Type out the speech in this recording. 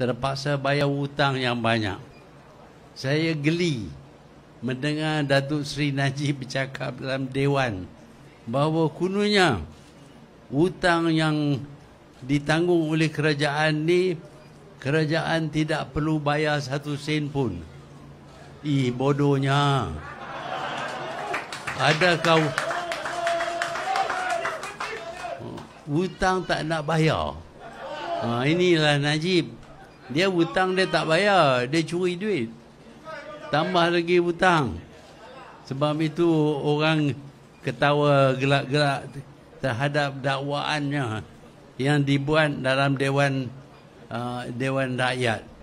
terpaksa bayar hutang yang banyak. Saya geli mendengar Datuk Seri Najib bercakap dalam Dewan bahawa kununya hutang yang ditanggung oleh kerajaan ni kerajaan tidak perlu bayar satu sen pun. Ih bodohnya. Ada kau hutang tak nak bayar. Ha, inilah Najib. Dia hutang dia tak bayar, dia curi duit. Tambah lagi hutang. Sebab itu orang ketawa gelak-gelak terhadap dakwaannya yang dibuat dalam dewan uh, dewan rakyat.